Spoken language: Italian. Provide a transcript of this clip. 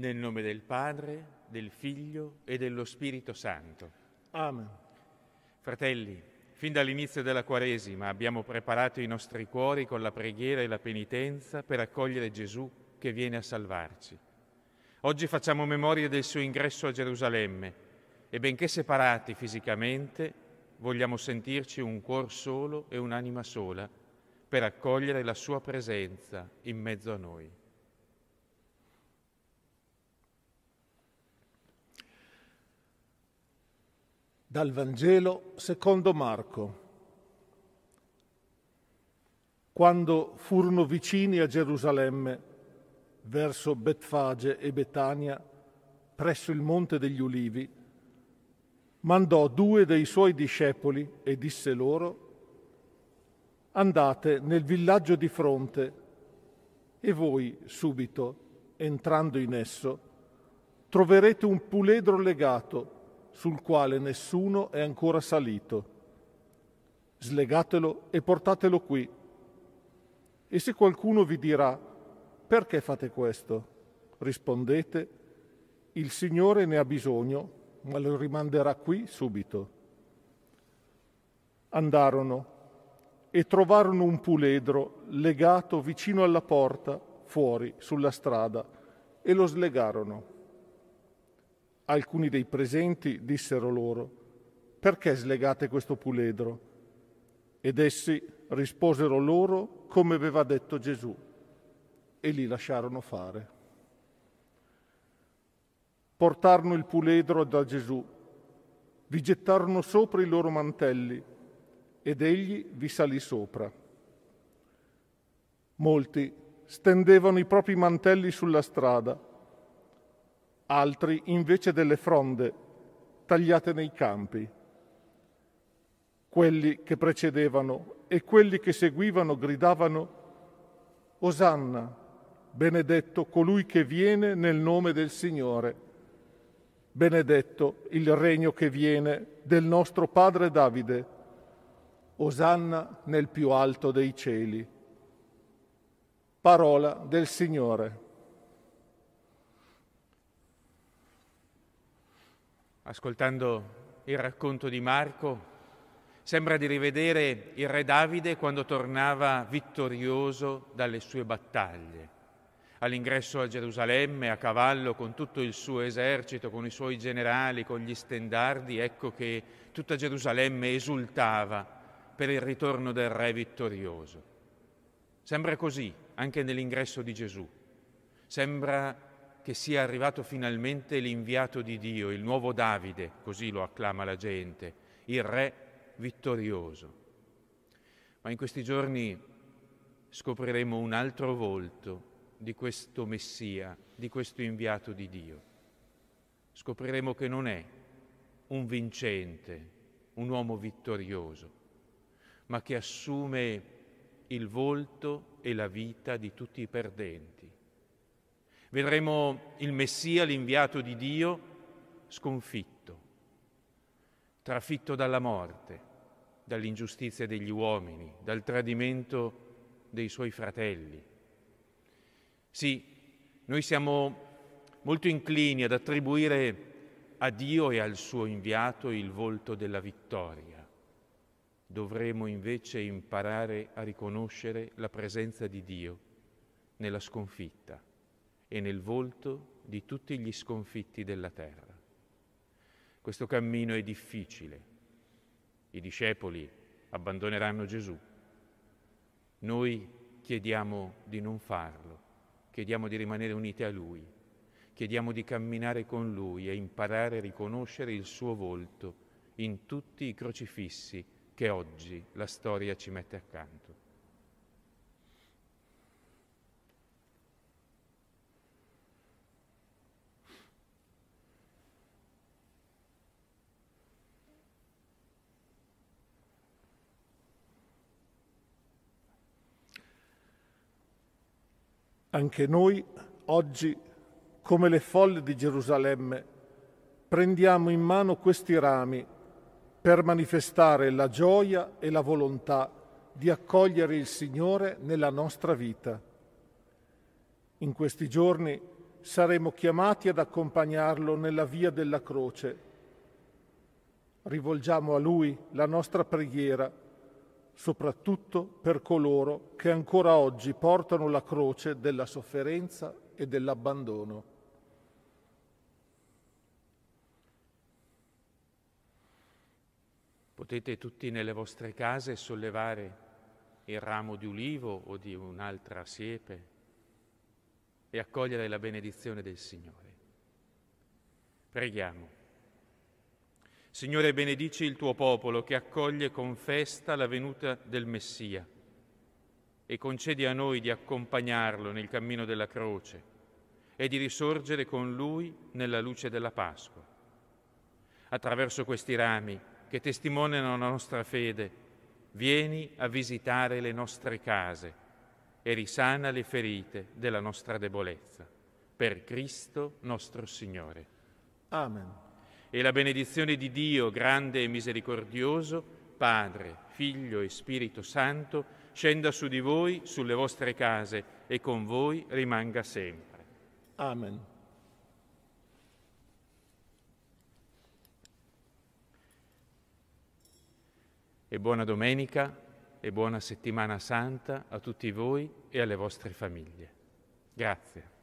Nel nome del Padre, del Figlio e dello Spirito Santo. Amen. Fratelli, fin dall'inizio della Quaresima abbiamo preparato i nostri cuori con la preghiera e la penitenza per accogliere Gesù che viene a salvarci. Oggi facciamo memoria del suo ingresso a Gerusalemme e benché separati fisicamente, vogliamo sentirci un cuor solo e un'anima sola per accogliere la sua presenza in mezzo a noi. Dal Vangelo secondo Marco. Quando furono vicini a Gerusalemme, verso Betfage e Betania, presso il monte degli ulivi, mandò due dei suoi discepoli e disse loro, andate nel villaggio di fronte e voi subito, entrando in esso, troverete un puledro legato sul quale nessuno è ancora salito. Slegatelo e portatelo qui. E se qualcuno vi dirà, perché fate questo? Rispondete, il Signore ne ha bisogno, ma lo rimanderà qui subito. Andarono e trovarono un puledro legato vicino alla porta, fuori, sulla strada, e lo slegarono. Alcuni dei presenti dissero loro, perché slegate questo puledro? Ed essi risposero loro come aveva detto Gesù e li lasciarono fare. Portarono il puledro da Gesù, vi gettarono sopra i loro mantelli ed egli vi salì sopra. Molti stendevano i propri mantelli sulla strada altri invece delle fronde tagliate nei campi. Quelli che precedevano e quelli che seguivano gridavano Osanna, benedetto colui che viene nel nome del Signore, benedetto il regno che viene del nostro Padre Davide, Osanna nel più alto dei cieli. Parola del Signore. ascoltando il racconto di Marco, sembra di rivedere il re Davide quando tornava vittorioso dalle sue battaglie. All'ingresso a Gerusalemme, a cavallo, con tutto il suo esercito, con i suoi generali, con gli stendardi, ecco che tutta Gerusalemme esultava per il ritorno del re vittorioso. Sembra così anche nell'ingresso di Gesù. Sembra che sia arrivato finalmente l'inviato di Dio, il nuovo Davide, così lo acclama la gente, il re vittorioso. Ma in questi giorni scopriremo un altro volto di questo Messia, di questo inviato di Dio. Scopriremo che non è un vincente, un uomo vittorioso, ma che assume il volto e la vita di tutti i perdenti, Vedremo il Messia, l'inviato di Dio, sconfitto, trafitto dalla morte, dall'ingiustizia degli uomini, dal tradimento dei suoi fratelli. Sì, noi siamo molto inclini ad attribuire a Dio e al suo inviato il volto della vittoria. Dovremo invece imparare a riconoscere la presenza di Dio nella sconfitta e nel volto di tutti gli sconfitti della terra. Questo cammino è difficile. I discepoli abbandoneranno Gesù. Noi chiediamo di non farlo, chiediamo di rimanere uniti a Lui, chiediamo di camminare con Lui e imparare a riconoscere il suo volto in tutti i crocifissi che oggi la storia ci mette accanto. Anche noi oggi, come le folle di Gerusalemme, prendiamo in mano questi rami per manifestare la gioia e la volontà di accogliere il Signore nella nostra vita. In questi giorni saremo chiamati ad accompagnarlo nella via della croce. Rivolgiamo a Lui la nostra preghiera soprattutto per coloro che ancora oggi portano la croce della sofferenza e dell'abbandono. Potete tutti nelle vostre case sollevare il ramo di ulivo o di un'altra siepe e accogliere la benedizione del Signore. Preghiamo. Signore, benedici il tuo popolo che accoglie con festa la venuta del Messia e concedi a noi di accompagnarlo nel cammino della croce e di risorgere con lui nella luce della Pasqua. Attraverso questi rami che testimoniano la nostra fede, vieni a visitare le nostre case e risana le ferite della nostra debolezza. Per Cristo nostro Signore. Amen e la benedizione di Dio, grande e misericordioso, Padre, Figlio e Spirito Santo, scenda su di voi, sulle vostre case e con voi rimanga sempre. Amen. E buona domenica e buona settimana santa a tutti voi e alle vostre famiglie. Grazie.